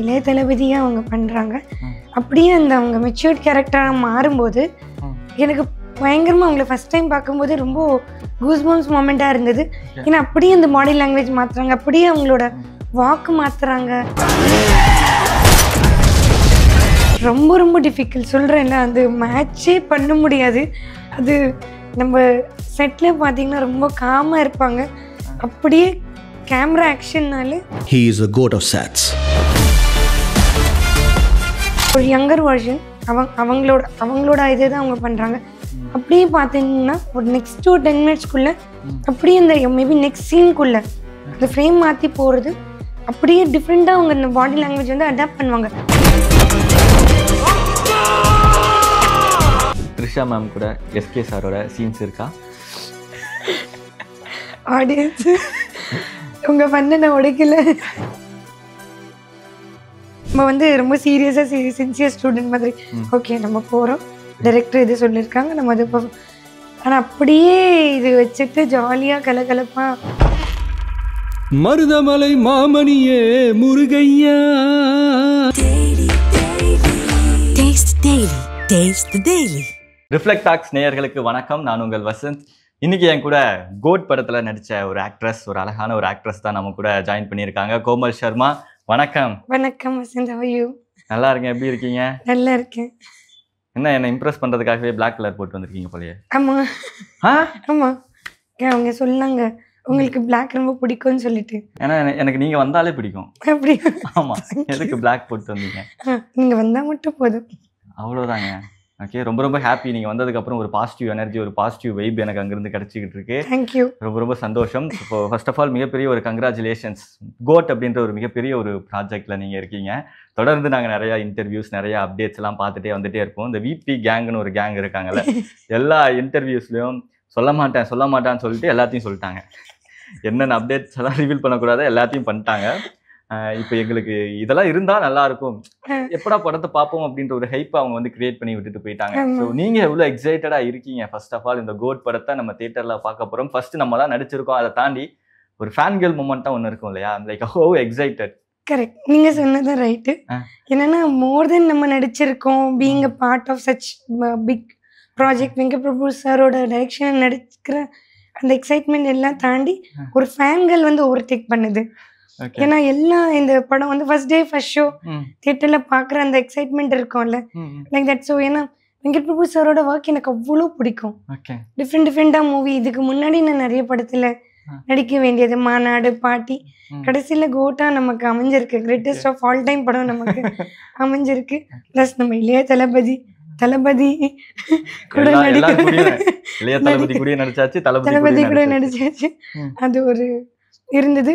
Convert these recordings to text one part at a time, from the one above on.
இளைய தளபதியாக அவங்க பண்ணுறாங்க அப்படியே அந்த அவங்க மெச்சூர்ட் கேரக்டராக மாறும்போது எனக்கு பயங்கரமாக அவங்கள ஃபஸ்ட் டைம் பார்க்கும்போது ரொம்ப கூஸ்பம்ஸ் மூமெண்ட்டாக இருந்தது ஏன்னா அப்படியே அந்த பாடி லாங்குவேஜ் மாற்றுறாங்க அப்படியே அவங்களோட வாக்கு மாற்றுறாங்க ரொம்ப ரொம்ப டிஃபிகல்ட் சொல்கிறேன்ல அந்த மேட்சே பண்ண முடியாது அது நம்ம செட்டில் பார்த்தீங்கன்னா ரொம்ப காமாக இருப்பாங்க அப்படியே கேமரா ஆக்ஷன்னாலே he is a GOAT of sets ஒரு யங்கர் வருஷன் அவங்க அவங்களோட அவங்களோட இதே தான் அவங்க பண்ணுறாங்க அப்படியே பார்த்தீங்கன்னா ஒரு நெக்ஸ்ட் டூ டென் மினிட்ஸ்க்குள்ளே அப்படியே இந்த மேபி நெக்ஸ்ட் சீனுக்குள்ளே அந்த ஃப்ரேம் மாற்றி போகிறது அப்படியே டிஃப்ரெண்ட்டாக அவங்க இந்த பாடி லாங்குவேஜ் வந்து அடாப்ட் பண்ணுவாங்க த்ரிஷா மேம் கூட எஸ்கே சாரோட சீன்ஸ் இருக்கா ஆடியன்ஸு உங்கள் பண்ண நான் உடைக்கல நம்ம வந்து ரொம்ப சீரியஸாக சீ சின்சியர் ஸ்டூடெண்ட் மாதிரி ஓகே நம்ம போகிறோம் டைரக்டர் இது சொல்லியிருக்காங்க நம்ம அது இப்போ ஆனால் அப்படியே இது வச்சுட்டு ஜாலியாக கலகலப்பாக மருதமலை மாமணியே முருகையா ரிஃப்ளெக்ட் ஆக்ஸ் நேயர்களுக்கு வணக்கம் நான் உங்கள் வசந்த் இன்னைக்கு என் கூட கோட் படத்தில் நடித்த ஒரு ஆக்ட்ரஸ் ஒரு அழகான ஒரு ஆக்ட்ரஸ் தான் நம்ம கூட ஜாயின் பண்ணியிருக்காங்க கோமல் சர்மா வணக்கம் வணக்கம் வசந்த் ஹவ் நல்லா இருக்கேன் எப்படி இருக்கீங்க நல்லா இருக்கேன் என்ன என்ன இம்ப்ரெஸ் பண்றதுக்காகவே பிளாக் கலர் போட்டு வந்திருக்கீங்க போலயே ஆமா ஆமா அவங்க சொன்னாங்க உங்களுக்கு பிளாக் ரொம்ப பிடிக்கும்னு சொல்லிட்டு ஏன்னா எனக்கு நீங்க வந்தாலே பிடிக்கும் அப்படி ஆமா எதுக்கு பிளாக் போட்டு வந்தீங்க நீங்க வந்தா மட்டும் போதும் அவ்வளவுதாங்க ஓகே ரொம்ப ரொம்ப ஹாப்பி நீங்கள் வந்ததுக்கப்புறம் ஒரு பாசிட்டிவ் எனர்ஜி ஒரு பாசிட்டிவ் வைப் எனக்கு அங்கேருந்து கிடச்சிக்கிட்டு இருக்கு தேங்க்யூ ரொம்ப ரொம்ப சந்தோஷம் இப்போ ஃபர்ஸ்ட் ஆஃப் ஆல் மிகப்பெரிய ஒரு கங்க்ராச்சுலேஷன்ஸ் கோட் அப்படின்ற ஒரு மிகப்பெரிய ஒரு ப்ராஜெக்டில் நீங்கள் இருக்கீங்க தொடர்ந்து நாங்கள் நிறையா இன்டர்வியூஸ் நிறையா அப்டேட்ஸ் எல்லாம் பார்த்துட்டே வந்துட்டே இருப்போம் இந்த விபி கேங்குன்னு ஒரு கேங் இருக்காங்கல்ல எல்லா இன்டர்வியூஸ்லையும் சொல்ல மாட்டேன் சொல்ல மாட்டேன்னு சொல்லிட்டு எல்லாத்தையும் சொல்லிட்டாங்க என்னென்ன அப்டேட்ஸ் எல்லாம் ரிவீல் பண்ணக்கூடாது எல்லாத்தையும் பண்ணிட்டாங்க இப்போ எங்களுக்கு இதெல்லாம் இருந்தா நல்லா இருக்கும் எப்படா படத்தை பார்ப்போம் அப்படின்ற ஒரு ஹைப் அவங்க வந்து கிரியேட் பண்ணி விட்டுட்டு போயிட்டாங்க ஸோ நீங்க எவ்வளவு எக்ஸைட்டடா இருக்கீங்க ஃபர்ஸ்ட் ஆஃப் ஆல் இந்த கோட் படத்தை நம்ம தியேட்டர்ல பார்க்க போறோம் ஃபர்ஸ்ட் நம்ம தான் நடிச்சிருக்கோம் அதை தாண்டி ஒரு ஃபேன் கேர்ள் மூமெண்ட்டா ஒன்று இருக்கும் இல்லையா லைக் ஹோ எக்ஸைட்டட் கரெக்ட் நீங்க சொன்னது ரைட்டு என்னன்னா மோர் தென் நம்ம நடிச்சிருக்கோம் being a part of such big project Prabhu சாரோட டைரக்ஷன் நடிக்கிற அந்த எக்ஸைட்மெண்ட் எல்லாம் தாண்டி ஒரு ஃபேன்கள் வந்து ஓவர் டேக் பண்ணுது ஏன்னா எல்லாம் இந்த படம் வந்து ஃபர்ஸ்ட் டே ஃபர்ஸ்ட் ஷோ தியேட்டர்ல பாக்குற அந்த எக்ஸைட்மெண்ட் இருக்கும்ல லைக் தட் ஸோ ஏன்னா வெங்கட் பிரபு சாரோட ஒர்க் எனக்கு அவ்வளோ பிடிக்கும் டிஃப்ரெண்ட் டிஃப்ரெண்டா மூவி இதுக்கு முன்னாடி நான் நிறைய படத்துல நடிக்க வேண்டியது மாநாடு பாட்டி கடைசியில கோட்டா நமக்கு அமைஞ்சிருக்கு கிரேட்டஸ்ட் ஆஃப் ஆல் டைம் படம் நமக்கு அமைஞ்சிருக்கு பிளஸ் நம்ம இளைய தளபதி தளபதி கூட நடிக்க தளபதி கூட நடிச்சாச்சு அது ஒரு இருந்தது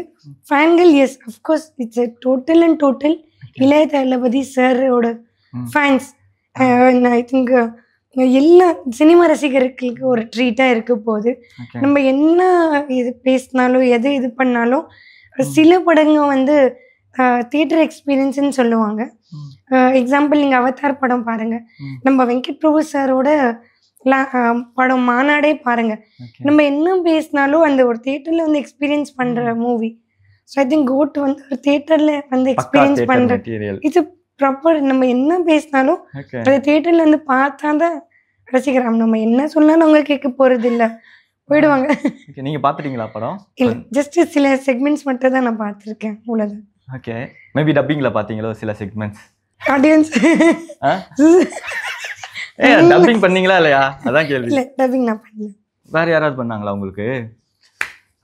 ஃபேன்கள் yes of course it's a total and total Ilaya Thalapathy சாரோட ஃபேன்ஸ் ஐ திங்க் எல்லா சினிமா ரசிகர்களுக்கு ஒரு ட்ரீட்டாக இருக்க போகுது நம்ம என்ன இது பேசினாலும் எது இது பண்ணாலும் சில படங்க வந்து தியேட்டர் uh, எக்ஸ்பீரியன்ஸ்னு சொல்லுவாங்க எக்ஸாம்பிள் uh, நீங்கள் அவதார் படம் பாருங்கள் நம்ம வெங்கட் பிரபு சாரோட படம் மாநாடே பாருங்க நம்ம என்ன பேசினாலும் அந்த ஒரு தியேட்டர்ல வந்து எக்ஸ்பீரியன்ஸ் பண்ற movie so I think GOAT வந்து ஒரு தியேட்டர்ல வந்து எக்ஸ்பீரியன்ஸ் பண்ற இது ப்ராப்பர் நம்ம என்ன பேசினாலும் அந்த தியேட்டர்ல வந்து பார்த்தா தான் ரசிக்கிறோம் நம்ம என்ன சொன்னாலும் அவங்க கேட்க போறது இல்ல போயிடுவாங்க நீங்க பாத்துட்டீங்களா படம் இல்ல ஜஸ்ட் சில செக்மெண்ட்ஸ் மட்டும் தான் நான் பார்த்துருக்கேன் அவ்வளோதான் ஓகே மேபி டப்பிங்ல பாத்தீங்களோ சில செக்மெண்ட்ஸ் ஆடியன்ஸ் ஏ டப்பிங் பண்ணீங்களா இல்லையா அதான் கேள்வி இல்ல டப்பிங் நான் பண்ணல வேற யாராவது பண்ணாங்களா உங்களுக்கு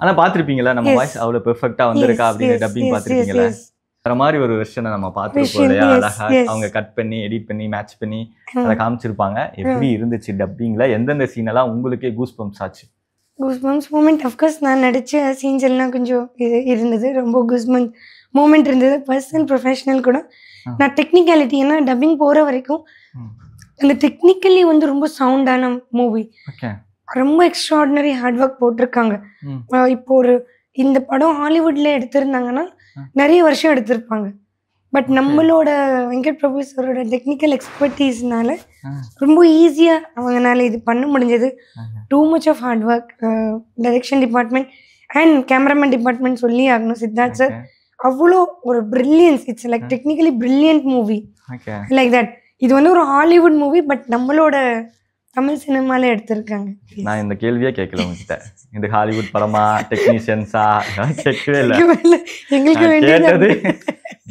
ஆனா பாத்திருப்பீங்களா நம்ம வாய்ஸ் அவ்வளவு பெர்ஃபெக்ட்டா வந்திருக்கா அப்படின்னு டப்பிங் பாத்திருப்பீங்களா வேற மாதிரி ஒரு வெர்ஷனை நம்ம பார்த்துருப்போம் இல்லையா அழகா அவங்க கட் பண்ணி எடிட் பண்ணி மேட்ச் பண்ணி அதை காமிச்சிருப்பாங்க எப்படி இருந்துச்சு டப்பிங்ல எந்தெந்த சீன் எல்லாம் உங்களுக்கே கூஸ் பம்ப்ஸ் ஆச்சு கூஸ் பம்ப்ஸ் மூமெண்ட் அஃப்கோர்ஸ் நான் நடித்த சீன்ஸ் எல்லாம் கொஞ்சம் இது இருந்தது ரொம்ப கூஸ் பம்ப் மூமெண்ட் இருந்தது பர்சனல் ப்ரொஃபஷனல் கூட நான் டெக்னிக்காலிட்டி ஏன்னா டப்பிங் போற வரைக்கும் அந்த டெக்னிக்கலி வந்து ரொம்ப சவுண்டான மூவி ரொம்ப எக்ஸ்ட்ராடினரி ஹார்ட் ஒர்க் போட்டிருக்காங்க இப்போ ஒரு இந்த படம் ஹாலிவுட்ல எடுத்திருந்தாங்கன்னா நிறைய வருஷம் எடுத்திருப்பாங்க பட் நம்மளோட வெங்கட் பிரபு சாரோட டெக்னிக்கல் எக்ஸ்பர்டீஸ்னால ரொம்ப ஈஸியாக அவங்கனால இது பண்ண முடிஞ்சது too much of hard work direction department and cameraman department சொல்லி ஆகணும் சித்தார்த் சார் அவ்வளோ ஒரு brilliance it's like technically brilliant movie like that இது வந்து ஒரு ஹாலிவுட் மூவி பட் நம்மளோட தமிழ் சினிமால எடுத்திருக்காங்க நான் இந்த கேள்வியே கேட்கல உங்ககிட்ட இந்த ஹாலிவுட் படமா டெக்னீஷியன்ஸா கேட்கவே இல்லை எங்களுக்கு வேண்டியது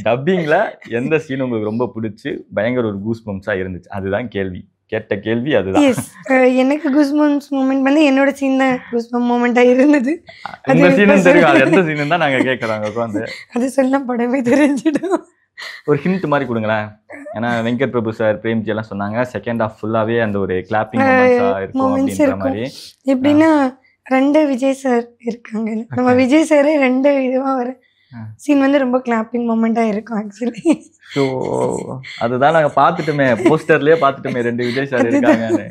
டப்பிங்கில் எந்த சீன் உங்களுக்கு ரொம்ப பிடிச்சி பயங்கர ஒரு கூஸ் பம்ப்ஸாக இருந்துச்சு அதுதான் கேள்வி கேட்ட கேள்வி அதுதான் எனக்கு கூஸ் மம்ஸ் மூமெண்ட் வந்து என்னோட சீன் தான் கூஸ் மம் மூமெண்ட்டாக இருந்தது அந்த சீனும் தெரியும் அது எந்த சீனும் தான் நாங்கள் கேட்குறோம் உட்காந்து அது சொல்ல படமே தெரிஞ்சிடும் ஒரு ஹிண்ட் மாதிரி கொடுங்களேன் ஏன்னா வெங்கட் பிரபு சார் பிரேம்ஜி எல்லாம் சொன்னாங்க செகண்ட் ஆஃப் ஃபுல்லாவே அந்த ஒரு கிளாப்பிங் இருக்கும் அப்படின்ற மாதிரி எப்படின்னா ரெண்டு விஜய் சார் இருக்காங்க நம்ம விஜய் சாரே ரெண்டு இதுவா வரும் சீன் வந்து ரொம்ப கிளாப்பிங் மூமெண்ட்டாக இருக்கும் ஆக்சுவலி ஸோ அதுதான் நாங்கள் பார்த்துட்டோமே போஸ்டர்லேயே பார்த்துட்டுமே ரெண்டு விஜய் சார் இருக்காங்க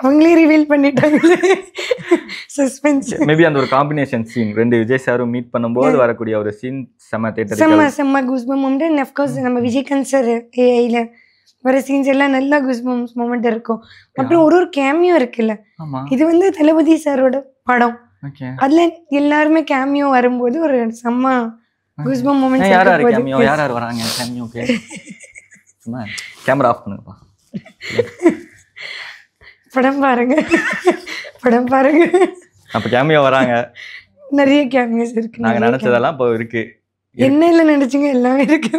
அவங்களே ரிவீல் பண்ணிட்டாங்க சஸ்பென்ஸ் மேபி அந்த ஒரு காம்பினேஷன் சீன் ரெண்டு விஜய் சாரும் மீட் பண்ணும்போது வரக்கூடிய ஒரு சீன் செம்ம தேட்டர் செம்ம செம்ம குஸ்பம் மொமெண்ட் அண்ட் அஃப்கோர்ஸ் நம்ம விஜய்காந்த் சார் ஏஐயில் வர சீன்ஸ் எல்லாம் நல்லா குஸ்பம்ஸ் மொமெண்ட் இருக்கும் அப்புறம் ஒரு ஒரு கேமியும் இருக்குல்ல இது வந்து தளபதி சாரோட படம் அதுல எல்லாருமே கேமியோ வரும்போது ஒரு செம்ம குஸ்பா மூமெண்ட் யார் யார் கேமியோ யார் யார் வராங்க கேமியோக்கு சும்மா கேமரா ஆஃப் பண்ணுங்கப்பா படம் பாருங்க படம் பாருங்க அப்ப கேமியோ வராங்க நிறைய கேமியோஸ் இருக்கு நாங்க நினைச்சதெல்லாம் இப்போ இருக்கு என்ன இல்ல நினைச்சீங்க எல்லாமே இருக்கு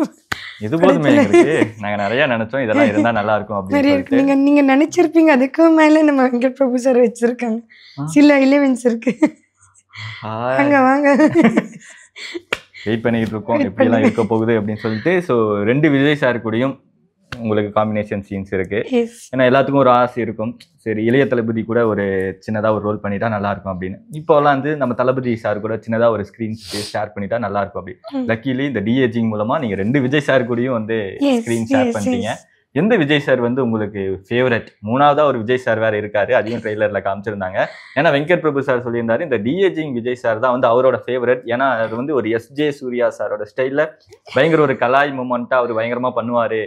இது போதுமே எங்களுக்கு நாங்க நிறைய நினைச்சோம் இதெல்லாம் இருந்தா நல்லா இருக்கும் அப்படின்னு நீங்க நீங்க நினைச்சிருப்பீங்க அதுக்கு மேல நம்ம வெங்கட் பிரபு சார் வச்சிருக்காங்க சில இலவன்ஸ் இருக்கு வாங்க வாங்க வெயிட் பண்ணிக்கிட்டு இருக்கோம் எப்படிலாம் இருக்க போகுது அப்படின்னு சொல்லிட்டு ஸோ ரெண்டு விஜய் சார் கூடயும் உங்களுக்கு காம்பினேஷன் சீன்ஸ் இருக்கு ஏன்னா எல்லாத்துக்கும் ஒரு ஆசை இருக்கும் சரி இளைய தளபதி கூட ஒரு சின்னதாக ஒரு ரோல் பண்ணிட்டா நல்லா இருக்கும் அப்படின்னு இப்போலாம் வந்து நம்ம தளபதி சார் கூட சின்னதாக ஒரு ஸ்க்ரீன் ஷேர் பண்ணிட்டா நல்லா இருக்கும் அப்படி லக்கிலி இந்த டிஏஜிங் மூலமா நீங்க ரெண்டு விஜய் சார் கூடயும் வந்து ஸ்க்ரீன் ஷேர் பண்ணிட்டீங்க எந்த விஜய் சார் வந்து உங்களுக்கு ஃபேவரட் மூணாவதா ஒரு விஜய் சார் வேற இருக்காரு அதையும் ட்ரெய்லரில் காமிச்சிருந்தாங்க ஏன்னா வெங்கட் பிரபு சார் சொல்லியிருந்தாரு இந்த டிஏஜிங் விஜய் சார் தான் வந்து அவரோட ஃபேவரட் ஏன்னா அது வந்து ஒரு எஸ் ஜே சூர்யா சாரோட ஸ்டைல பயங்கர ஒரு கலாய் மூமெண்ட்டா அவர் பயங்கரமா பண்ணுவாரு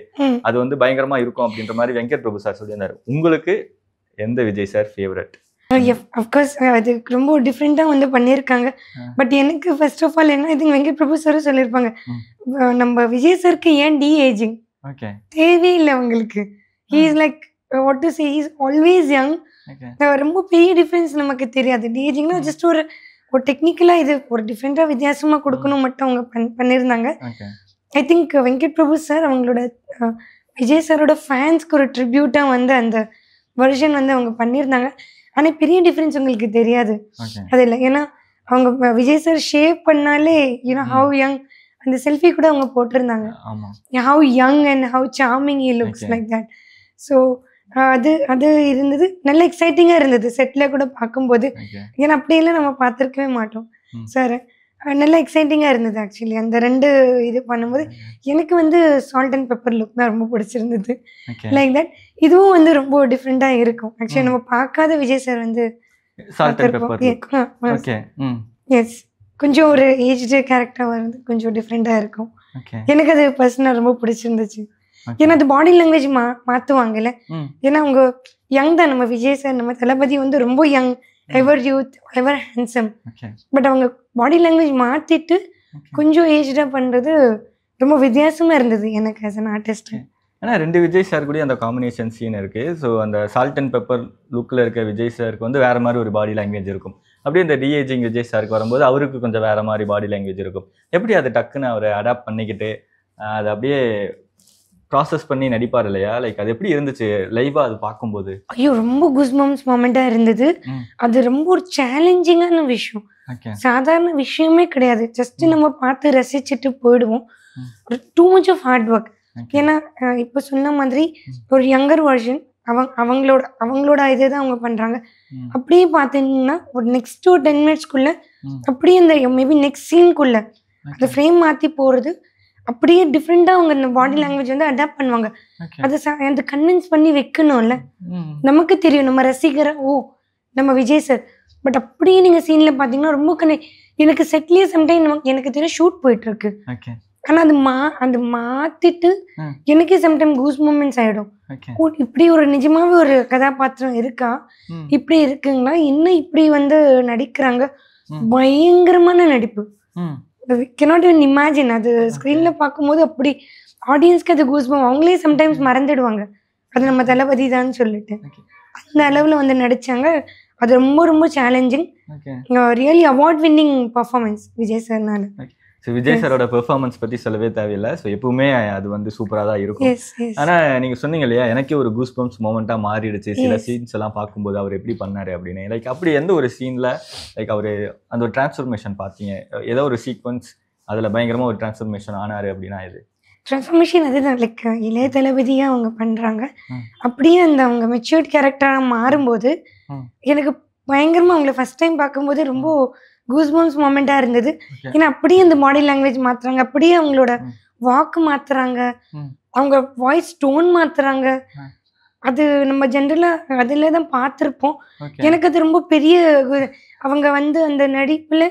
அது வந்து பயங்கரமா இருக்கும் அப்படின்ற மாதிரி வெங்கட் பிரபு சார் சொல்லியிருந்தாரு உங்களுக்கு எந்த விஜய் சார் ஃபேவரட் அது ரொம்ப டிஃப்ரெண்ட்டாக வந்து பண்ணியிருக்காங்க பட் எனக்கு ஃபர்ஸ்ட் ஆஃப் ஆல் என்ன இது வெங்கட் பிரபு சாரும் சொல்லியிருப்பாங்க நம்ம விஜய் சாருக்கு ஏன் டி ஏஜிங் ஓகே தேவையில்லை அவங்களுக்கு is like what to say is always young ரொம்ப பெரிய டிஃப்ரென்ஸ் நமக்கு தெரியாது டேஜிங்னா ஜஸ்ட் hmm. ஒரு ஒரு டெக்னிக்கலா இது ஒரு டிஃப்ரெண்டா வித்தியாசமா hmm. கொடுக்கணும் மட்டும் அவங்க பண் பண்ணியிருந்தாங்க I think Venkat Prabhu sir அவங்களோட விஜய் சாரோட ஃபேன்ஸ்க்கு ஒரு ட்ரிபியூட்டா வந்து அந்த வெர்ஷன் வந்து அவங்க பண்ணியிருந்தாங்க ஆனால் பெரிய டிஃப்ரென்ஸ் உங்களுக்கு தெரியாது அது இல்லை ஏன்னா அவங்க விஜய் சார் ஷேவ் பண்ணாலே யூனோ ஹவ் யங் அந்த செல்ஃபி கூட அவங்க போட்டிருந்தாங்க how young and how charming he looks like that so அது அது இருந்தது நல்ல எக்ஸைட்டிங்காக இருந்தது செட்டில் கூட பார்க்கும்போது ஏன்னா அப்படியெல்லாம் நம்ம பார்த்துருக்கவே மாட்டோம் சார் நல்ல எக்ஸைட்டிங்காக இருந்தது ஆக்சுவலி அந்த ரெண்டு இது பண்ணும்போது எனக்கு வந்து சால்ட் அண்ட் பெப்பர் லுக் தான் ரொம்ப பிடிச்சிருந்தது லைக் தட் இதுவும் வந்து ரொம்ப டிஃப்ரெண்ட்டாக இருக்கும் ஆக்சுவலி நம்ம பார்க்காத விஜய் சார் வந்து எஸ் கொஞ்சம் ஒரு ஏஜ்டு கேரக்டர் வந்து கொஞ்சம் டிஃப்ரெண்டாக இருக்கும் எனக்கு அது பர்சனாக ரொம்ப பிடிச்சிருந்துச்சு ஏன்னா அது பாடி லாங்குவேஜ் மா மாற்றுவாங்கல்ல ஏன்னா அவங்க யங் தான் நம்ம விஜய் சார் நம்ம தளபதி வந்து ரொம்ப young ever youth ever handsome but அவங்க பாடி லாங்குவேஜ் மாற்றிட்டு கொஞ்சம் ஏஜ்டாக பண்ணுறது ரொம்ப வித்தியாசமாக இருந்தது எனக்கு ஆஸ் அன் ஆர்டிஸ்ட் ஆனால் ரெண்டு விஜய் சார் கூட அந்த காம்பினேஷன் சீன் இருக்குது ஸோ அந்த சால்ட் அண்ட் பெப்பர் லுக்கில் இருக்க விஜய் சாருக்கு வந்து வேறு மாதிரி ஒரு பாடி லாங்குவேஜ் இருக்கும் அப்படியே இந்த டிஏஜிங் விஜய் சாருக்கு வரும்போது அவருக்கு கொஞ்சம் வேறு மாதிரி பாடி லாங்குவேஜ் இருக்கும் எப்படி அது டக்குன்னு அவர் அடாப்ட் பண்ணிக்கிட்டு அது அப்படியே ப்ராசஸ் பண்ணி நடிப்பார் இல்லையா லைக் அது எப்படி இருந்துச்சு லைவாக அது பார்க்கும்போது ஐயோ ரொம்ப குஸ்மம்ஸ் மூமெண்ட்டாக இருந்தது அது ரொம்ப ஒரு சேலஞ்சிங்கான விஷயம் சாதாரண விஷயமே கிடையாது ஜஸ்ட் நம்ம பார்த்து ரசிச்சுட்டு போயிடுவோம் ஒரு too much of hard work ஏன்னா இப்போ சொன்ன மாதிரி ஒரு யங்கர் வெர்ஷன் அவங் அவங்களோட அவங்களோட இதை தான் அவங்க பண்ணுறாங்க அப்படியே பார்த்தீங்கன்னா ஒரு நெக்ஸ்ட் ஒரு டென் மினிட்ஸ்க்குள்ள அப்படியே இந்த மேபி நெக்ஸ்ட் சீனுக்குள்ள அந்த ஃப்ரேம் மாற்றி போகிறது அப்படியே டிஃப்ரெண்ட்டாக அவங்க இந்த பாடி லாங்குவேஜ் வந்து அடாப்ட் பண்ணுவாங்க அதை அந்த கன்வின்ஸ் பண்ணி வைக்கணும்ல நமக்கு தெரியும் நம்ம ரசிகரை ஓ நம்ம விஜய் சார் பட் அப்படியே நீங்கள் சீனில் பார்த்தீங்கன்னா ரொம்ப கனெக்ட் எனக்கு செட்லேயே சம்டைம் எனக்கு தெரியும் ஷூட் போயிட்டு இருக்கு ஆனா அது மா அது மாத்திட்டு எனக்கே சம்டைம் கூஸ் மூமெண்ட்ஸ் ஆயிடும் இப்படி ஒரு நிஜமாவே ஒரு கதாபாத்திரம் இருக்கா இப்படி இருக்குங்களா இன்னும் இப்படி வந்து நடிக்கிறாங்க பயங்கரமான நடிப்பு கெனாட் இவன் இமேஜின் அது ஸ்க்ரீன்ல பார்க்கும்போது அப்படி ஆடியன்ஸ்க்கு அது கூஸ் அவங்களே சம்டைம்ஸ் மறந்துடுவாங்க அது நம்ம தளபதி தான் சொல்லிட்டு அந்த அளவில் வந்து நடிச்சாங்க அது ரொம்ப ரொம்ப challenging really award winning performance Vijay sir நான் ஸோ விஜய் சாரோட பெர்ஃபார்மன்ஸ் பற்றி சொல்லவே தேவையில்லை ஸோ எப்பவுமே அது வந்து சூப்பராக தான் இருக்கும் ஆனால் நீங்கள் சொன்னீங்க இல்லையா எனக்கே ஒரு கூஸ் பம்ப்ஸ் மூமெண்ட்டாக மாறிடுச்சு சில சீன்ஸ் எல்லாம் பார்க்கும்போது அவர் எப்படி பண்ணார் அப்படின்னு லைக் அப்படி எந்த ஒரு சீனில் லைக் அவர் அந்த ஒரு டிரான்ஸ்ஃபர்மேஷன் பார்த்தீங்க ஏதோ ஒரு சீக்வன்ஸ் அதில் பயங்கரமாக ஒரு டிரான்ஸ்ஃபர்மேஷன் ஆனார் அப்படின்னா இது ட்ரான்ஸ்ஃபர்மேஷன் தான் லைக் இளைய தளபதியாக அவங்க பண்ணுறாங்க அப்படியே அந்த அவங்க மெச்சூர்ட் கேரக்டராக மாறும்போது எனக்கு பயங்கரமாக அவங்கள ஃபஸ்ட் டைம் பார்க்கும்போது ரொம்ப கூஸ்பம்ஸ் மூமெண்ட்டாக இருந்தது ஏன்னா அப்படியே அந்த மாடல் லாங்குவேஜ் மாற்றுறாங்க அப்படியே அவங்களோட வாக்கு மாற்றுறாங்க அவங்க வாய்ஸ் டோன் மாற்றுறாங்க அது நம்ம ஜென்ரலாக அதில் தான் பார்த்துருப்போம் எனக்கு அது ரொம்ப பெரிய அவங்க வந்து அந்த நடிப்பில்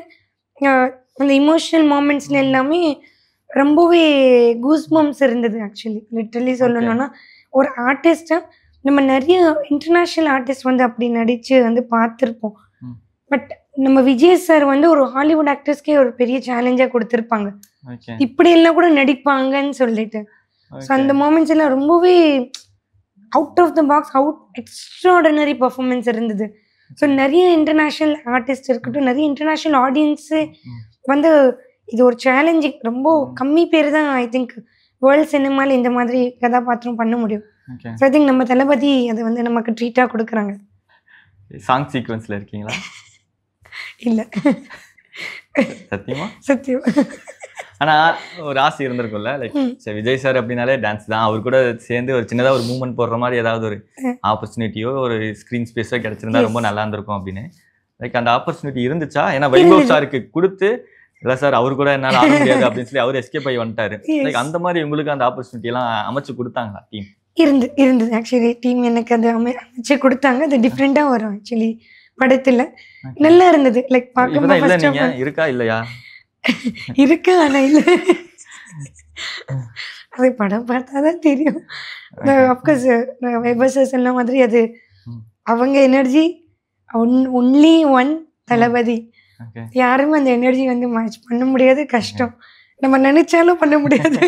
அந்த இமோஷனல் மூமெண்ட்ஸ்ல எல்லாமே ரொம்பவே கூஸ்பம்ஸ் இருந்தது ஆக்சுவலி லிட்ரலி சொல்லணும்னா ஒரு ஆர்டிஸ்டாக நம்ம நிறைய இன்டர்நேஷ்னல் ஆர்டிஸ்ட் வந்து அப்படி நடித்து வந்து பார்த்துருப்போம் பட் நம்ம விஜய் சார் வந்து ஒரு ஹாலிவுட் ஆக்டர்ஸ்க்கே ஒரு பெரிய சேலஞ்சாக கொடுத்துருப்பாங்க இப்படி எல்லாம் கூட நடிப்பாங்கன்னு சொல்லிட்டு ஸோ அந்த மூமெண்ட்ஸ் எல்லாம் ரொம்பவே out of the box out extraordinary performance இருந்தது ஸோ நிறைய இன்டர்நேஷ்னல் ஆர்டிஸ்ட் இருக்கட்டும் நிறைய இன்டர்நேஷ்னல் ஆடியன்ஸு வந்து இது ஒரு சேலஞ்சிங் ரொம்ப கம்மி பேர் தான் ஐ திங்க் வேர்ல்ட் சினிமாவில் இந்த மாதிரி கதாபாத்திரம் பண்ண முடியும் ஸோ ஐ திங்க் நம்ம தளபதி அது வந்து நமக்கு ட்ரீட்டாக கொடுக்குறாங்க சாங் சீக்வன்ஸில் இருக்கீங்களா இல்லை சத்தியமா சத்தியம் ஆனால் ஒரு ஆசை இருந்திருக்கும்ல லைக் சரி விஜய் சார் அப்படின்னாலே டான்ஸ் தான் அவர் கூட சேர்ந்து ஒரு சின்னதாக ஒரு மூமெண்ட் போடுற மாதிரி ஏதாவது ஒரு ஆப்பர்ச்சுனிட்டியோ ஒரு ஸ்க்ரீன் ஸ்பேஸோ கிடைச்சிருந்தா ரொம்ப நல்லா இருந்திருக்கும் அப்படின்னு லைக் அந்த ஆப்பர்ச்சுனிட்டி இருந்துச்சா ஏன்னா வைபவ் சாருக்கு கொடுத்து இல்லை சார் அவரு கூட என்னால் ஆக முடியாது அப்படின்னு சொல்லி அவர் எஸ்கேப் ஆகி வந்துட்டாரு லைக் அந்த மாதிரி உங்களுக்கு அந்த ஆப்பர்ச்சுனிட்டி எல்லாம் அமைச்சு கொடுத்தாங்க டீம் இருந்து இருந்தது ஆக்சுவலி டீம் எனக்கு அது அமை அமைச்சு கொடுத்தாங்க அது டிஃப்ரெண்ட்டாக வரும் ஆக்சுவலி படத்தில் நல்லா இருந்தது லைக் பார்க்கும்போது இருக்கா இல்லையா இருக்கா ஆனால் இல்லை அது படம் பார்த்தா தான் தெரியும் அப்கோர்ஸ் வைபர்சஸ் எல்லாம் மாதிரி அது hmm. அவங்க energy one only one Thalapathy யாருமே அந்த எனர்ஜி வந்து மேட்ச் பண்ண முடியாது கஷ்டம் நம்ம நினைச்சாலும் பண்ண முடியாது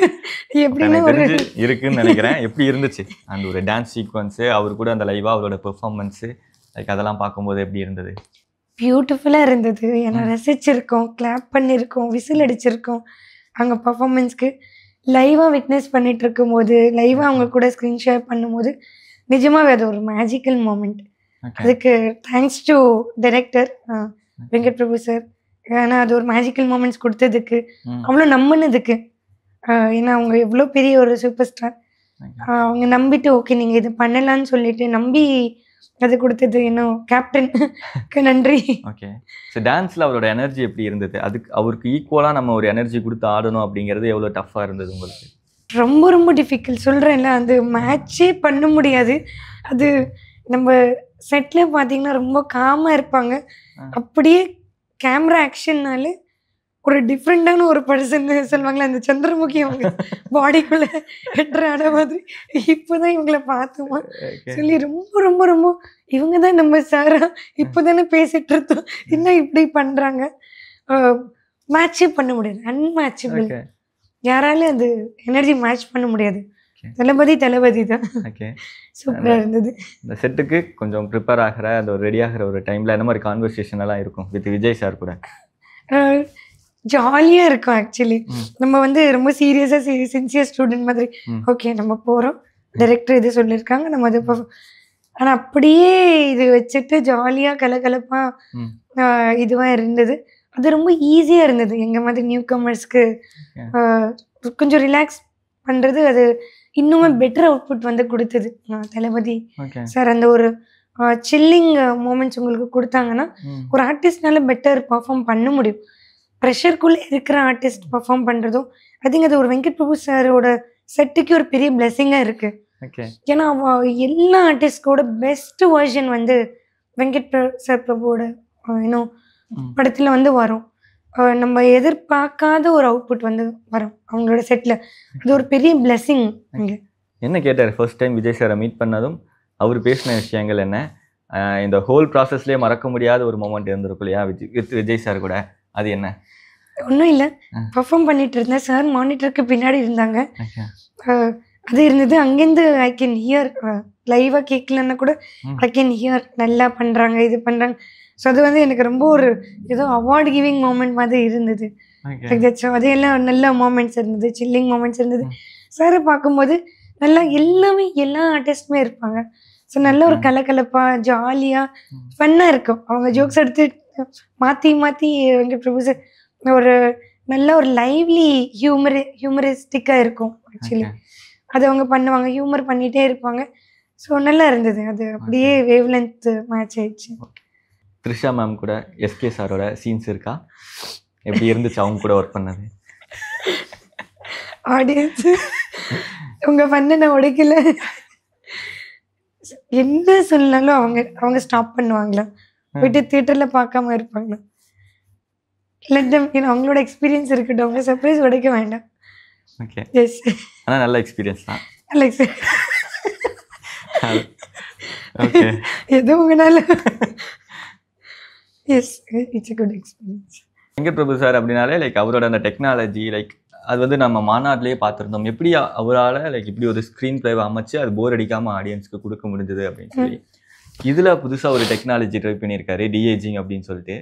எப்படின்னு ஒரு இருக்குன்னு நினைக்கிறேன் எப்படி இருந்துச்சு அந்த ஒரு டான்ஸ் சீக்வன்ஸு அவர் கூட அந்த லைவாக அவரோட பெர்ஃபார்மன்ஸு லைக் அதெல்லாம் பார்க்கும்போது எப்படி இருந்தது பியூட்டிஃபுல்லாக இருந்தது ஏன்னா ரசிச்சிருக்கோம் கிளாப் பண்ணியிருக்கோம் விசில் அடிச்சிருக்கோம் அங்கே பர்ஃபார்மன்ஸ்க்கு லைவாக விட்னஸ் பண்ணிட்டு போது லைவாக அவங்க கூட ஸ்க்ரீன் ஷேர் பண்ணும்போது நிஜமாகவே அது ஒரு மேஜிக்கல் மூமெண்ட் அதுக்கு thanks to director Venkat Prabhu sir ஏன்னா அது ஒரு மேஜிக்கல் மூமெண்ட்ஸ் கொடுத்ததுக்கு அவ்வளோ நம்பினதுக்கு ஏன்னா அவங்க எவ்வளோ பெரிய ஒரு சூப்பர் ஸ்டார் அவங்க நம்பிட்டு ஓகே நீங்கள் இது பண்ணலான்னு சொல்லிட்டு நம்பி அது கொடுத்தது இன்னும் கேப்டனுக்கு நன்றி ஓகே ஸோ டான்ஸில் அவரோட எனர்ஜி எப்படி இருந்தது அதுக்கு அவருக்கு ஈக்குவலாக நம்ம ஒரு எனர்ஜி கொடுத்து ஆடணும் அப்படிங்கிறது எவ்வளோ டஃப்பாக இருந்தது உங்களுக்கு ரொம்ப ரொம்ப டிஃபிகல்ட் சொல்கிறேன்ல அது மேட்சே பண்ண முடியாது அது நம்ம செட்டில் பார்த்தீங்கன்னா ரொம்ப காமாக இருப்பாங்க அப்படியே கேமரா ஆக்ஷன்னாலே ஒரு டிஃப்ரெண்டான ஒரு பர்சன் சொல்லுவாங்களே அந்த சந்திரமுகி அவங்க பாடிக்குள்ளே ஹெட்ரு ஆட மாதிரி இப்போதான் இவங்கள பார்த்துமா சொல்லி ரொம்ப ரொம்ப ரொம்ப இவங்க தான் நம்ம சாரா தானே பேசிகிட்டு இருந்தோம் இன்னும் இப்படி பண்ணுறாங்க மேட்சே பண்ண முடியாது அன்மேட்சபிள் யாராலும் அது எனர்ஜி மேட்ச் பண்ண முடியாது தளபதி தளபதி தான் ஓகே சூப்பராக இருந்தது இந்த செட்டுக்கு கொஞ்சம் ப்ரிப்பேர் ஆகிற அந்த ஒரு ரெடி ஆகிற ஒரு டைமில் என்ன மாதிரி கான்வர்சேஷன் எல்லாம் இருக்கும் வித் விஜய் சார் கூட ஜாலியாக இருக்கும் ஆக்சுவலி நம்ம வந்து ரொம்ப சீரியஸாக சின்சியர் ஸ்டூடெண்ட் மாதிரி ஓகே நம்ம போகிறோம் டைரக்டர் இது சொல்லியிருக்காங்க நம்ம அது ஆனால் அப்படியே இது வச்சுட்டு ஜாலியாக கலகலப்பாக இதுவாக இருந்தது அது ரொம்ப ஈஸியாக இருந்தது எங்கள் மாதிரி நியூ கமர்ஸ்க்கு கொஞ்சம் ரிலாக்ஸ் பண்ணுறது அது இன்னுமே பெட்டர் அவுட்புட் வந்து கொடுத்தது தளபதி சார் அந்த ஒரு சில்லிங் மூமெண்ட்ஸ் உங்களுக்கு கொடுத்தாங்கன்னா ஒரு ஆர்டிஸ்ட்னால பெட்டர் பர்ஃபார்ம் பண்ண முடியும் ப்ரெஷருக்குள்ளே இருக்கிற ஆர்டிஸ்ட் பர்ஃபார்ம் பண்ணுறதும் ஐ திங்க் அது ஒரு வெங்கட் பிரபு சாரோட செட்டுக்கு ஒரு பெரிய பிளெஸிங்காக இருக்குது ஏன்னா எல்லா ஆர்டிஸ்டோட பெஸ்ட் வேர்ஷன் வந்து வெங்கட் சார் பிரபுவோட இன்னும் படத்தில் வந்து வரும் நம்ம எதிர்பார்க்காத ஒரு அவுட்புட் வந்து வரும் அவங்களோட செட்டில் அது ஒரு பெரிய அங்கே என்ன கேட்டார் ஃபர்ஸ்ட் டைம் விஜய் சாரை மீட் பண்ணதும் அவர் பேசின விஷயங்கள் என்ன இந்த ஹோல் ப்ராசஸ்லேயே மறக்க முடியாத ஒரு மொமெண்ட் இருந்திருக்கும் இல்லையா விஜய் வித் விஜய் சார் கூட அது என்ன ஒன்றும் இல்லை பர்ஃபார்ம் பண்ணிட்டு இருந்தேன் சார் மானிட்டருக்கு பின்னாடி இருந்தாங்க அது இருந்தது அங்கேருந்து ஐ கேன் ஹியர் லைவாக கேட்கலன்னா கூட ஐ கேன் ஹியர் நல்லா பண்ணுறாங்க இது பண்ணுறாங்க ஸோ அது வந்து எனக்கு ரொம்ப ஒரு ஏதோ அவார்டு கிவிங் மூமெண்ட் மாதிரி இருந்தது அது எல்லாம் நல்ல மூமெண்ட்ஸ் இருந்தது சில்லிங் மூமெண்ட்ஸ் இருந்தது சார் hmm. பார்க்கும்போது நல்லா எல்லாமே எல்லா ஆர்டிஸ்டுமே இருப்பாங்க ஸோ நல்ல ஒரு கலக்கலப்பாக ஜாலியாக ஃபன்னாக இருக்கும் அவங்க ஜோக்ஸ் hmm. எடுத்து மாற்றி மாற்றி வெங்கட் பிரபு சார் ஒரு நல்ல ஒரு லைவ்லி ஹியூமரி ஹியூமரிஸ்டிக்காக இருக்கும் ஆக்சுவலி அது அவங்க பண்ணுவாங்க ஹியூமர் பண்ணிகிட்டே இருப்பாங்க ஸோ நல்லா இருந்தது அது அப்படியே வேவ் லென்த் மேட்ச் ஆயிடுச்சு த்ரிஷா மேம் கூட எஸ்கே சாரோட சீன்ஸ் இருக்கா எப்படி இருந்துச்சு அவங்க கூட ஒர்க் பண்ணது ஆடியன்ஸ் உங்கள் பண்ண நான் உடைக்கல என்ன சொன்னாலும் அவங்க அவங்க ஸ்டாப் பண்ணுவாங்களா போயிட்டு தியேட்டர்ல பார்க்காம இருப்பாங்களா லட்டம் அவங்களோட எக்ஸ்பீரியன்ஸ் இருக்கட்டும் அவங்க சர்ப்ரைஸ் உடைக்க வேண்டாம் ஓகே எஸ் ஆனால் நல்ல எக்ஸ்பீரியன்ஸ் தான் நல்ல எக்ஸ்பீரியன்ஸ் எதுவும் உங்களால yes it's good experience Venkat Prabhu sir அப்படின்னாலே லைக் அவரோட அந்த டெக்னாலஜி லைக் அது வந்து நம்ம மாநாட்டிலேயே பார்த்துருந்தோம் எப்படி அவரால் லைக் இப்படி ஒரு ஸ்க்ரீன் பிளேவை அமைச்சு அது போர் அடிக்காமல் ஆடியன்ஸ்க்கு கொடுக்க முடிஞ்சது அப்படின்னு சொல்லி இதில் புதுசாக ஒரு டெக்னாலஜி ட்ரை பண்ணியிருக்காரு டிஏஜிங் அப்படின்னு சொல்லிட்டு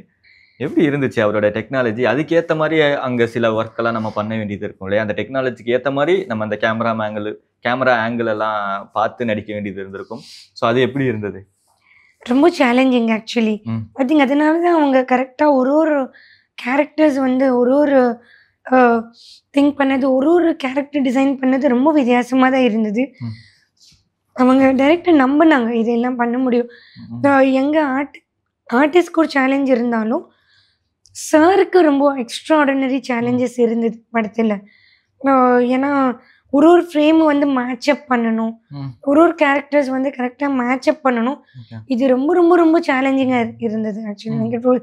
எப்படி இருந்துச்சு அவரோட டெக்னாலஜி அதுக்கேற்ற மாதிரி அங்கே சில ஒர்க்கெல்லாம் நம்ம பண்ண வேண்டியது இருக்கும் இல்லையா அந்த டெக்னாலஜிக்கு ஏற்ற மாதிரி நம்ம அந்த கேமரா மேங்கிள் கேமரா ஆங்கிள் எல்லாம் பார்த்து நடிக்க வேண்டியது இருந்திருக்கும் ஸோ அது எப்படி இருந்தது ரொம்ப சேலஞ்சிங் ஆக்சுவலி ஐ திங்க் அதனால தான் அவங்க கரெக்டாக ஒரு ஒரு கேரக்டர்ஸ் வந்து ஒரு ஒரு திங்க் பண்ணது ஒரு ஒரு கேரக்டர் டிசைன் பண்ணது ரொம்ப வித்தியாசமாக தான் இருந்தது அவங்க டைரக்டர் நம்பினாங்க இதெல்லாம் பண்ண முடியும் எங்கள் ஆர்ட் ஆர்டிஸ்ட் ஒரு சேலஞ்ச் இருந்தாலும் சாருக்கு ரொம்ப எக்ஸ்ட்ரா ஆர்டினரி சேலஞ்சஸ் இருந்தது படத்தில் ஏன்னா ஒரு ஒரு ஃப்ரேம் வந்து மேட்ச் அப் பண்ணணும் ஒரு ஒரு கேரக்டர்ஸ் வந்து கரெக்டாக மேட்ச் அப் பண்ணணும் இது ரொம்ப ரொம்ப ரொம்ப சேலஞ்சிங்காக இருந்தது ஆக்சுவலி எனக்கு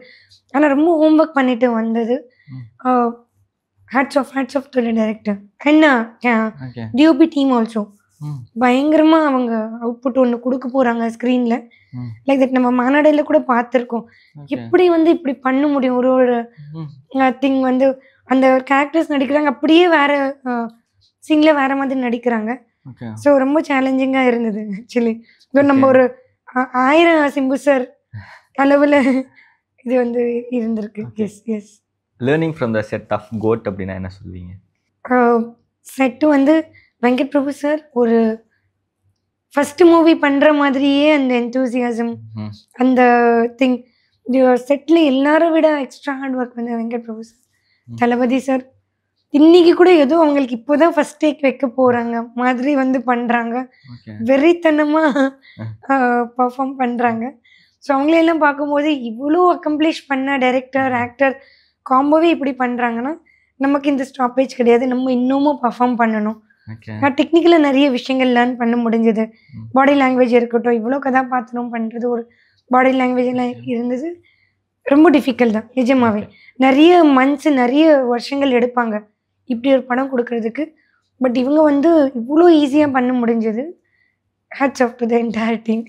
ஆனால் ரொம்ப ஹோம்ஒர்க் பண்ணிட்டு வந்தது hats off hats off to director and டியூபி டீம் ஆல்சோ பயங்கரமாக அவங்க அவுட்புட் ஒன்று கொடுக்க போகிறாங்க ஸ்க்ரீனில் லைக் தட் நம்ம மாநாடையில் கூட பார்த்துருக்கோம் எப்படி வந்து இப்படி பண்ண முடியும் ஒரு ஒரு திங் வந்து அந்த கேரக்டர்ஸ் நடிக்கிறாங்க அப்படியே வேற சீன்ல வேற மாதிரி நடிக்கிறாங்க ஸோ ரொம்ப சேலஞ்சிங்காக இருந்தது ஆக்சுவலி இப்போ நம்ம ஒரு ஆயிரம் சிம்பு சார் அளவில் இது வந்து இருந்திருக்கு yes yes learning from the set of GOAT அப்படின்னா என்ன சொல்வீங்க செட்டு வந்து வெங்கட் பிரபு சார் ஒரு ஃபஸ்ட்டு மூவி பண்ணுற மாதிரியே அந்த என்தூசியாசம் அந்த திங் செட்டில் எல்லாரும் விட எக்ஸ்ட்ரா ஹார்ட் ஒர்க் வந்து வெங்கட் பிரபு சார் தளபதி சார் இன்னைக்கு கூட ஏதோ அவங்களுக்கு இப்போதான் ஃபர்ஸ்ட் டேக் வைக்க போறாங்க மாதிரி வந்து பண்றாங்க வெறித்தனமா பர்ஃபார்ம் பண்றாங்க ஸோ அவங்களையெல்லாம் பார்க்கும்போது இவ்வளோ அக்கம்ப்ளிஷ் பண்ண டைரக்டர் ஆக்டர் காம்போவே இப்படி பண்றாங்கன்னா நமக்கு இந்த ஸ்டாப்பேஜ் கிடையாது நம்ம இன்னமும் பர்ஃபார்ம் பண்ணணும் நான் டெக்னிக்கலாக நிறைய விஷயங்கள் லேர்ன் பண்ண முடிஞ்சது பாடி லாங்குவேஜ் இருக்கட்டும் இவ்வளோ கதாபாத்திரம் பண்ணுறது ஒரு பாடி லாங்குவேஜ்லாம் இருந்தது ரொம்ப டிஃபிகல்ட் தான் நிஜமாவே நிறைய மந்த்ஸ் நிறைய வருஷங்கள் எடுப்பாங்க இப்படி ஒரு படம் கொடுக்கறதுக்கு பட் இவங்க வந்து இவ்வளோ ஈஸியாக பண்ண முடிஞ்சது hats off to the entire team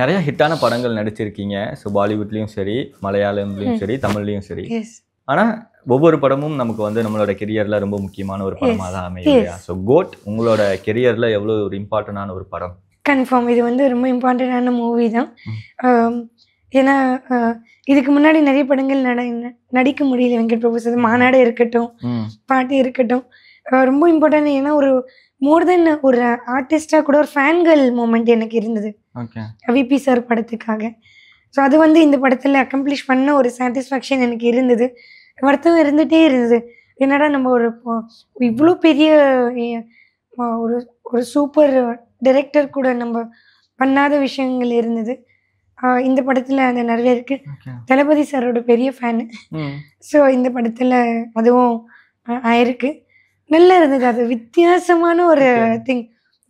நிறைய ஹிட்டான படங்கள் நடிச்சிருக்கீங்க ஸோ பாலிவுட்லேயும் சரி மலையாளம்லேயும் சரி தமிழ்லேயும் சரி ஆனால் ஒவ்வொரு படமும் நமக்கு வந்து நம்மளோட கெரியரில் ரொம்ப முக்கியமான ஒரு படமாக தான் அமையும் ஸோ கோட் உங்களோட கெரியரில் எவ்வளோ ஒரு இம்பார்ட்டண்டான ஒரு படம் கன்ஃபார்ம் இது வந்து ரொம்ப இம்பார்ட்டண்டான மூவி தான் ஏன்னா இதுக்கு முன்னாடி நிறைய படங்கள் நட நடிக்க முடியல வெங்கட் பிரபு சார் மாநாடு இருக்கட்டும் பாட்டு இருக்கட்டும் ரொம்ப இம்பார்ட்டன் ஏன்னா ஒரு மோர் தென் ஒரு ஆர்டிஸ்டா கூட ஒரு ஃபேன்கள் மூமெண்ட் எனக்கு இருந்தது விபி சார் படத்துக்காக ஸோ அது வந்து இந்த படத்தில் அக்கம்ப்ளிஷ் பண்ண ஒரு சாட்டிஸ்ஃபேக்ஷன் எனக்கு இருந்தது வருத்தம் இருந்துகிட்டே இருந்தது என்னடா நம்ம ஒரு இவ்வளோ பெரிய ஒரு ஒரு சூப்பர் டைரக்டர் கூட நம்ம பண்ணாத விஷயங்கள் இருந்தது இந்த படத்துல அந்த நிறைய இருக்கு தளபதி சாரோட பெரிய ஃபேனு ஸோ இந்த படத்துல அதுவும் ஆயிருக்கு நல்லா இருந்தது அது வித்தியாசமான ஒரு திங்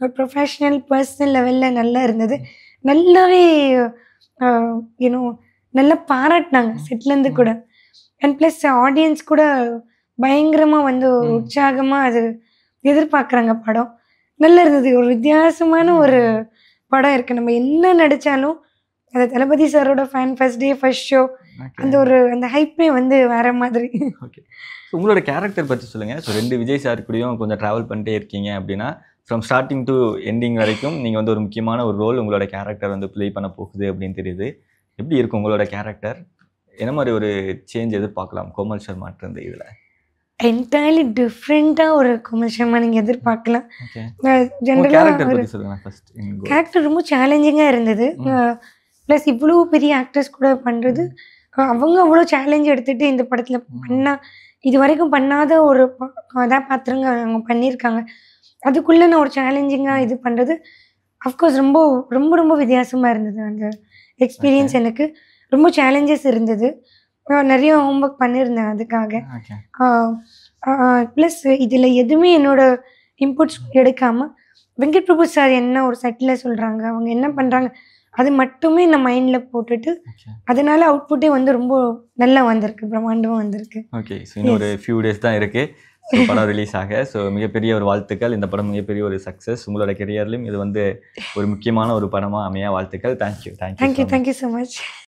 ஒரு ப்ரொஃபஷ்னல் பர்சனல் லெவலில் நல்லா இருந்தது நல்லாவே யூனோ நல்லா பாராட்டினாங்க செட்லேருந்து கூட அண்ட் ப்ளஸ் ஆடியன்ஸ் கூட பயங்கரமாக வந்து உற்சாகமாக அது எதிர்பார்க்குறாங்க படம் நல்லா இருந்தது ஒரு வித்தியாசமான ஒரு படம் இருக்குது நம்ம என்ன நடித்தாலும் அந்த தளபதி சாரோட fan first day first show அந்த ஒரு அந்த ஹைப்பே வந்து வேற மாதிரி ஓகே உங்களோட கேரக்டர் பற்றி சொல்லுங்க ஸோ ரெண்டு விஜய் சார் கூடயும் கொஞ்சம் ட்ராவல் பண்ணிட்டே இருக்கீங்க அப்படின்னா ஃப்ரம் ஸ்டார்டிங் டு எண்டிங் வரைக்கும் நீங்கள் வந்து ஒரு முக்கியமான ஒரு ரோல் உங்களோட கேரக்டர் வந்து ப்ளே பண்ண போகுது அப்படின்னு தெரியுது எப்படி இருக்கும் உங்களோட கேரக்டர் என்ன மாதிரி ஒரு சேஞ்ச் எதிர்பார்க்கலாம் கோமல் சர்மாட்டு இருந்த இதில் என்டையர்லி டிஃப்ரெண்ட்டாக ஒரு கோமல் சர்மா நீங்கள் எதிர்பார்க்கலாம் ஜென்ரலாக கேரக்டர் ரொம்ப சேலஞ்சிங்காக இருந்தது ப்ளஸ் இவ்வளோ பெரிய ஆக்டர்ஸ் கூட பண்ணுறது அவங்க அவ்வளோ சேலஞ்ச் எடுத்துகிட்டு இந்த படத்தில் பண்ணால் இது வரைக்கும் பண்ணாத ஒரு கதாபாத்திரங்க அவங்க பண்ணியிருக்காங்க அதுக்குள்ளே நான் ஒரு சேலஞ்சிங்காக இது பண்ணுறது அஃப்கோர்ஸ் ரொம்ப ரொம்ப ரொம்ப வித்தியாசமாக இருந்தது அந்த எக்ஸ்பீரியன்ஸ் எனக்கு ரொம்ப சேலஞ்சஸ் இருந்தது நிறைய ஹோம்ஒர்க் பண்ணியிருந்தேன் அதுக்காக ப்ளஸ் இதில் எதுவுமே என்னோட இன்புட்ஸ் எடுக்காமல் வெங்கட் பிரபு சார் என்ன ஒரு செட்டில் சொல்கிறாங்க அவங்க என்ன பண்ணுறாங்க அது மட்டுமே இந்த மைண்டில் போட்டுட்டு அதனால அவுட்புட்டே வந்து ரொம்ப நல்லா வந்திருக்கு பிரம்மாண்டமாக வந்திருக்கு ஓகே ஸோ இன்னும் ஒரு ஃபியூ டேஸ் தான் இருக்குது படம் ரிலீஸ் ஆக ஸோ மிகப்பெரிய ஒரு வாழ்த்துக்கள் இந்த படம் மிகப்பெரிய ஒரு சக்ஸஸ் உங்களோட கெரியர்லையும் இது வந்து ஒரு முக்கியமான ஒரு படமாக அமையா வாழ்த்துக்கள் thank you thank you thank you thank you so much